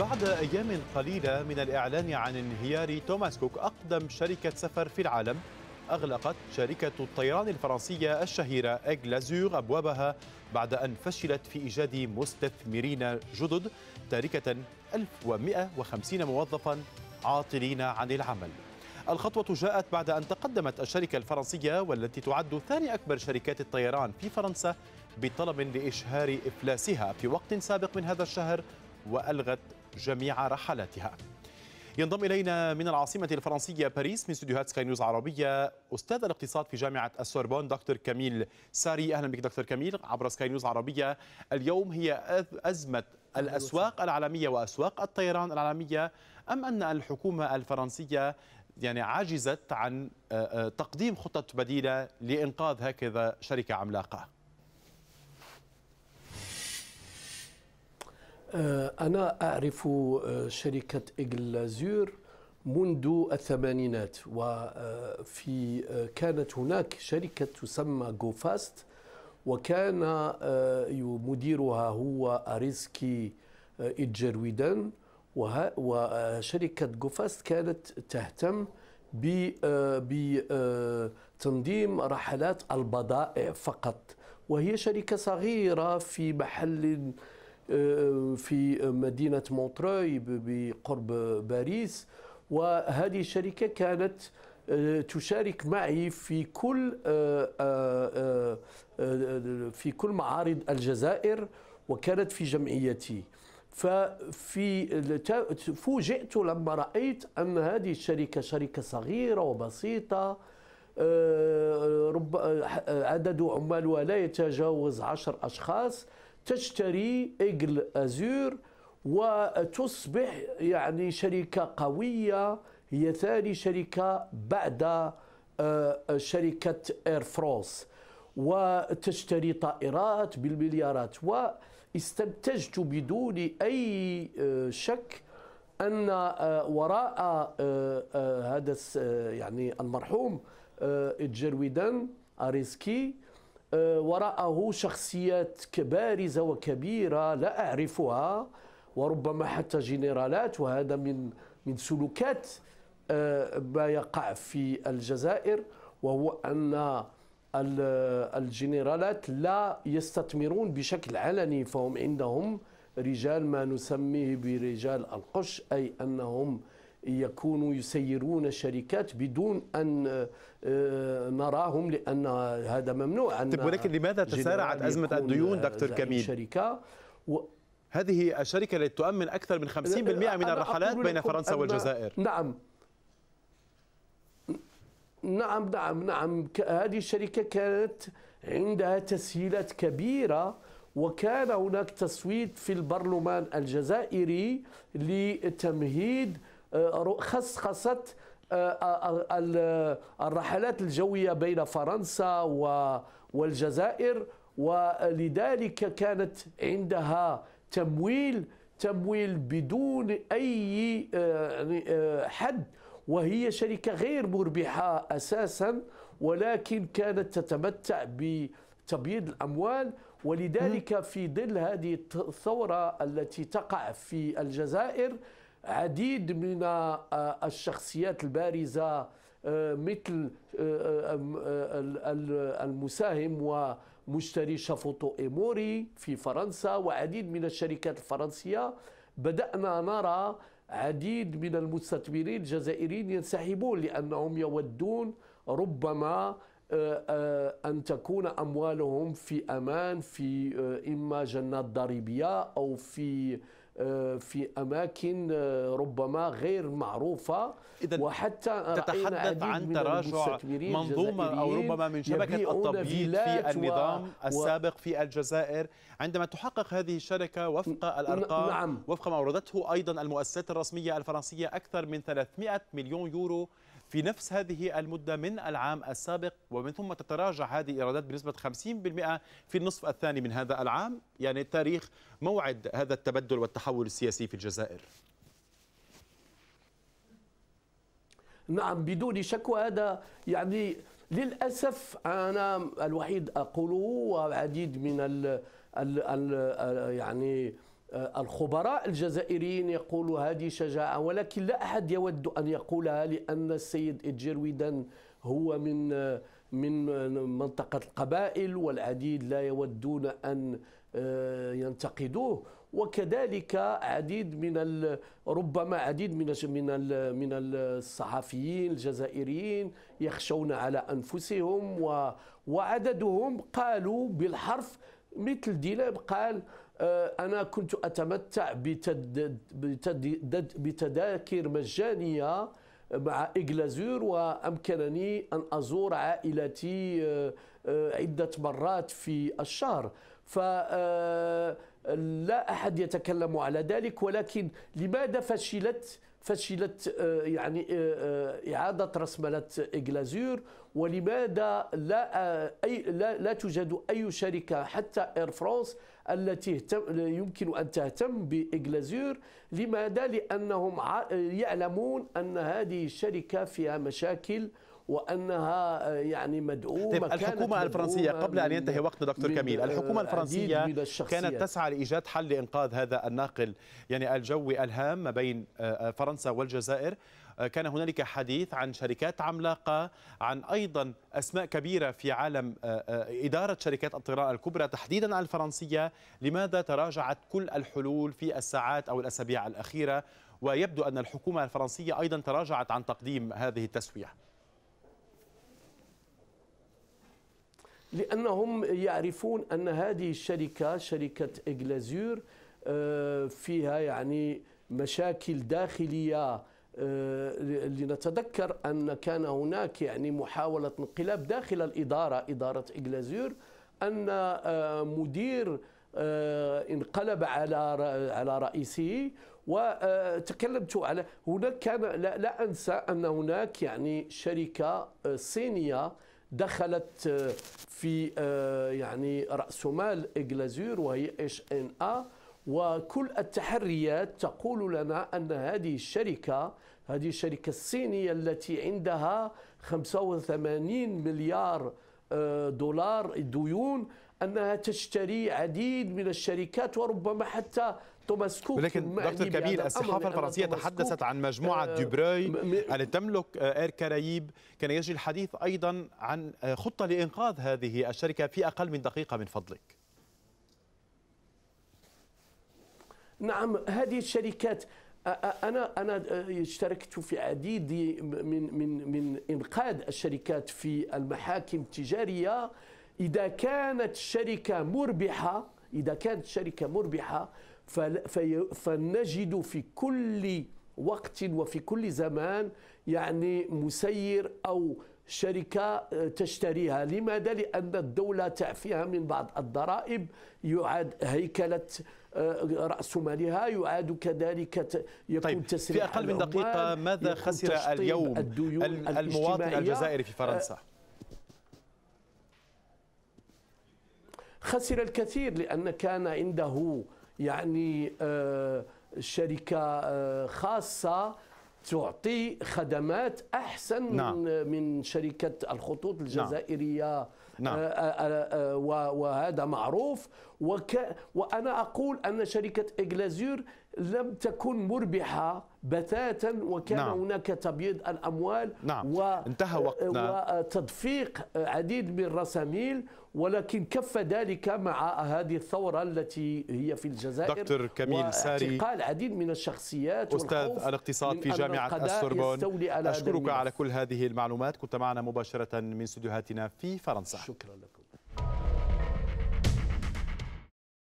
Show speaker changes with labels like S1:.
S1: بعد أيام قليلة من الإعلان عن انهيار توماس كوك أقدم شركة سفر في العالم أغلقت شركة الطيران الفرنسية الشهيرة إغلازور أبوابها بعد أن فشلت في إيجاد مستثمرين جدد تاركة 1150 موظفا عاطلين عن العمل الخطوة جاءت بعد أن تقدمت الشركة الفرنسية والتي تعد ثاني أكبر شركات الطيران في فرنسا بطلب لإشهار إفلاسها في وقت سابق من هذا الشهر وألغت جميع رحلاتها ينضم إلينا من العاصمة الفرنسية باريس من استديوهات سكاي نيوز عربية أستاذ الاقتصاد في جامعة السوربون دكتور كميل ساري أهلا بك دكتور كميل عبر سكاي نيوز عربية اليوم هي أزمة الأسواق العالمية وأسواق الطيران العالمية أم أن الحكومة الفرنسية يعني عجزت عن آه، آه، تقديم خطة بديلة لإنقاذ هكذا شركة عملاقة؟
S2: آه، أنا أعرف آه، شركة إيجل منذ الثمانينات وفي آه، كانت هناك شركة تسمى جو فاست وكان مديرها هو أريسكي إتجرويدان وشركة جوفاست كانت تهتم بتنظيم رحلات البضائع فقط وهي شركة صغيرة في محل آه، في مدينة مونتراي بقرب باريس وهذه الشركة كانت آه، تشارك معي في كل آه، في كل معارض الجزائر وكانت في جمعيتي ففي فوجئت لما رأيت أن هذه الشركة شركة صغيرة وبسيطة رب عدد عمالها لا يتجاوز عشر أشخاص تشتري ايجل ازور وتصبح يعني شركه قويه هي ثاني شركه بعد آه، شركه اير فرانس وتشتري طائرات بالمليارات واستنتجت بدون اي آه، شك ان آه، وراء هذا يعني المرحوم جرويدان اريسكي آه، وراءه شخصيات بارزة وكبيرة لا أعرفها وربما حتى جنرالات وهذا من من سلوكات آه، ما يقع في الجزائر وهو أن الجنرالات لا يستثمرون بشكل علني فهم عندهم رجال ما نسميه برجال القش أي أنهم يكونوا يسيرون الشركات بدون ان آه، نراهم لان هذا ممنوع أن طيب ولكن لماذا تسارعت ازمه الديون دكتور كميل؟
S1: الشركه و هذه الشركه التي تؤمن اكثر من 50% من الرحلات بين فرنسا والجزائر
S2: نعم نعم نعم نعم هذه الشركه كانت عندها تسهيلات كبيره وكان هناك تصويت في البرلمان الجزائري لتمهيد آه، خصخصت آه، آه، الرحلات الجوية بين فرنسا والجزائر ولذلك كانت عندها تمويل تمويل بدون أي يعني، حد وهي شركة غير مربحة أساسا ولكن كانت تتمتع بتبييض الأموال ولذلك في ظل هذه الثورة التي تقع في الجزائر عديد من آه، آه، الشخصيات البارزة آه، مثل المساهم ومشتري شافوتو إيموري في فرنسا وعديد من الشركات الفرنسية بدأنا نرى عديد من المستثمرين الجزائريين ينسحبون لأنهم يودون ربما أن تكون أموالهم في أمان في إما جنات ضريبية أو في آه، في اماكن آه، ربما غير معروفه وحتى تتحدث عن تراجع من منظومه او ربما من شبكه التبييض في النظام و... السابق
S1: في الجزائر عندما تحقق هذه الشركه وفق الارقام نعم. وفق ما اوردته ايضا المؤسسات الرسميه الفرنسيه اكثر من 300 مليون يورو في نفس هذه المدة من العام السابق ومن ثم تتراجع هذه الإيرادات بنسبة 50% في النصف الثاني من هذا العام يعني تاريخ موعد هذا التبدل والتحول السياسي في الجزائر
S2: نعم بدون شك هذا يعني للأسف أنا الوحيد أقوله وعديد من ال ال ال يعني آه، الخبراء الجزائريين يقولوا هذه شجاعة ولكن لا أحد يود أن يقولها لأن السيد إدجير ويدان هو من آه، من منطقة القبائل والعديد لا يودون أن آه، ينتقدوه وكذلك عديد من ربما عديد من من من الصحفيين الجزائريين يخشون على أنفسهم وعددهم قالوا بالحرف مثل ديلاب قال آه، انا كنت اتمتع بتذاكر مجانيه مع إجلازور وأمكنني أن أزور عائلتي آه، آه، عدة مرات في الشهر ف لا أحد يتكلم على ذلك ولكن لماذا فشلت فشلت آه، يعني آه، آه، إعادة رسملة إغلازور ولماذا لا أي لا, لا توجد أي شركة حتى إير فرانس التي يمكن أن تهتم بإغلازور لماذا؟ لأنهم يعلمون أن هذه الشركة فيها مشاكل وانها آه، يعني مدعومه طيب الحكومه الفرنسيه قبل ان ينتهي وقت دكتور كميل الحكومه الفرنسيه كانت تسعى
S1: لايجاد حل لانقاذ هذا الناقل يعني الجوي الهام ما بين آه، آه، فرنسا والجزائر كان هنالك حديث عن شركات عملاقه عن ايضا اسماء كبيره في عالم اداره شركات الطيران الكبرى تحديدا الفرنسيه لماذا تراجعت كل الحلول في الساعات او الاسابيع الاخيره ويبدو ان الحكومه الفرنسيه ايضا تراجعت عن تقديم هذه التسويه
S2: لأنهم يعرفون أن هذه الشركة شركة إغلازير آه، فيها يعني مشاكل داخلية آه، لنتذكر أن كان هناك يعني محاولة انقلاب داخل الإدارة إدارة إغلازير أن آه، مدير انقلب على على رئيسه وتكلمت على هناك كان لا, لا انسى ان هناك يعني شركه صينيه دخلت آه، في آه، يعني راس مال اجلازور وهي اتش ان ا وكل التحريات تقول لنا ان هذه الشركه هذه الشركه الصينيه التي عندها 85 مليار آه، دولار ديون انها تشتري عديد من الشركات وربما حتى توماس كوك ولكن دكتور كبير الصحافه الفرنسيه تحدثت عن مجموعه آه،
S1: دوبروي التي تملك آه، اير كاريب كان يجري الحديث ايضا عن آه، خطه لانقاذ هذه الشركه في اقل من دقيقه من فضلك
S2: نعم هذه الشركات انا انا اشتركت في عديد من من من انقاذ الشركات في المحاكم التجاريه إذا كانت الشركة مربحة إذا كانت الشركة مربحة فنجد في كل وقت وفي كل زمان يعني مسير أو شركة آه، تشتريها لماذا؟ لأن الدولة تعفيها من بعض الضرائب يعاد هيكلة آه، رأس مالها يعاد كذلك يكون طيب تسريع في أقل من دقيقة ماذا خسر اليوم الديون المواطن الجزائري في فرنسا؟ آه، خسر الكثير لأن كان عنده يعني آه، شركة آه، خاصة تعطي خدمات أحسن نعم. من من شركة الخطوط نعم. الجزائرية آه، نعم. وهذا معروف وك وأنا أقول أن شركة إغلازير لم تكن مربحة بتاتا وكان نعم. هناك تبييض الأموال نعم. و... انتهى وقتنا. وتدفيق عديد من الرساميل ولكن كف ذلك مع هذه الثورة التي هي في الجزائر دكتور كميل ساري قال عديد من الشخصيات أستاذ الاقتصاد في جامعة السوربون أشكرك على كل
S1: هذه المعلومات كنت معنا مباشرة من استديوهاتنا في فرنسا شكرا لكم